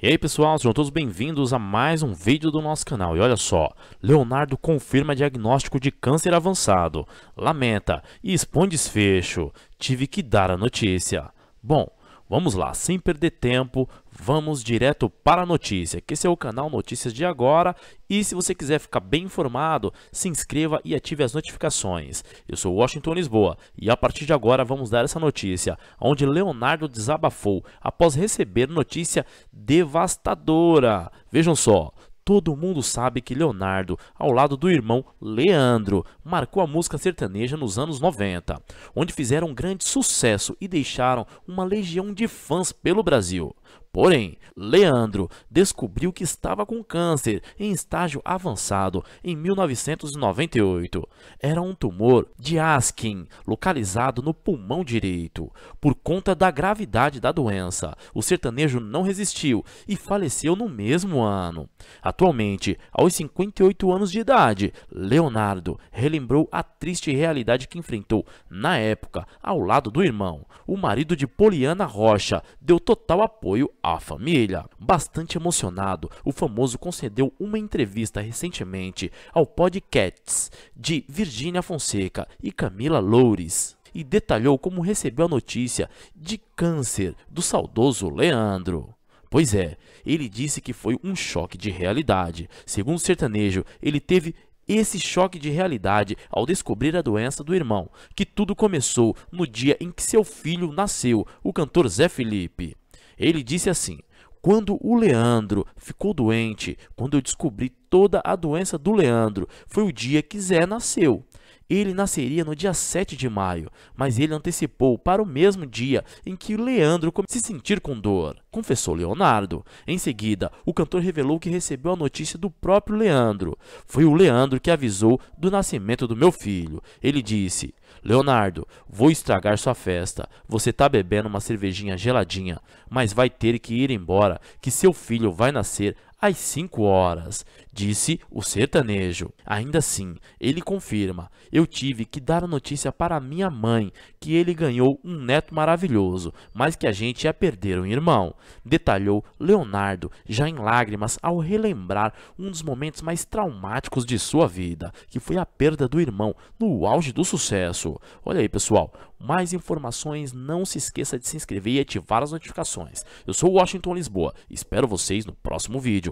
E aí pessoal, sejam todos bem-vindos a mais um vídeo do nosso canal. E olha só, Leonardo confirma diagnóstico de câncer avançado, lamenta e expõe desfecho. Tive que dar a notícia. Bom, Vamos lá, sem perder tempo, vamos direto para a notícia, que esse é o canal Notícias de Agora e se você quiser ficar bem informado, se inscreva e ative as notificações. Eu sou Washington Lisboa e a partir de agora vamos dar essa notícia, onde Leonardo desabafou após receber notícia devastadora. Vejam só, Todo mundo sabe que Leonardo, ao lado do irmão Leandro, marcou a música sertaneja nos anos 90, onde fizeram um grande sucesso e deixaram uma legião de fãs pelo Brasil. Porém, Leandro descobriu que estava com câncer em estágio avançado em 1998. Era um tumor de Askin, localizado no pulmão direito. Por conta da gravidade da doença, o sertanejo não resistiu e faleceu no mesmo ano. Atualmente, aos 58 anos de idade, Leonardo relembrou a triste realidade que enfrentou na época ao lado do irmão. O marido de Poliana Rocha deu total apoio a família, bastante emocionado, o famoso concedeu uma entrevista recentemente ao podcast de Virgínia Fonseca e Camila Loures e detalhou como recebeu a notícia de câncer do saudoso Leandro. Pois é, ele disse que foi um choque de realidade. Segundo o sertanejo, ele teve esse choque de realidade ao descobrir a doença do irmão, que tudo começou no dia em que seu filho nasceu, o cantor Zé Felipe. Ele disse assim: Quando o Leandro ficou doente, quando eu descobri toda a doença do Leandro, foi o dia que Zé nasceu. Ele nasceria no dia 7 de maio, mas ele antecipou para o mesmo dia em que Leandro se sentir com dor, confessou Leonardo. Em seguida, o cantor revelou que recebeu a notícia do próprio Leandro. Foi o Leandro que avisou do nascimento do meu filho. Ele disse: Leonardo, vou estragar sua festa. Você tá bebendo uma cervejinha geladinha, mas vai ter que ir embora, que seu filho vai nascer às 5 horas, disse o sertanejo. Ainda assim, ele confirma: Eu tive que dar a notícia para minha mãe que ele ganhou um neto maravilhoso, mas que a gente ia perder um irmão, detalhou Leonardo, já em lágrimas ao relembrar um dos momentos mais traumáticos de sua vida, que foi a perda do irmão no auge do sucesso. Olha aí, pessoal, mais informações, não se esqueça de se inscrever e ativar as notificações. Eu sou Washington Lisboa, espero vocês no próximo vídeo.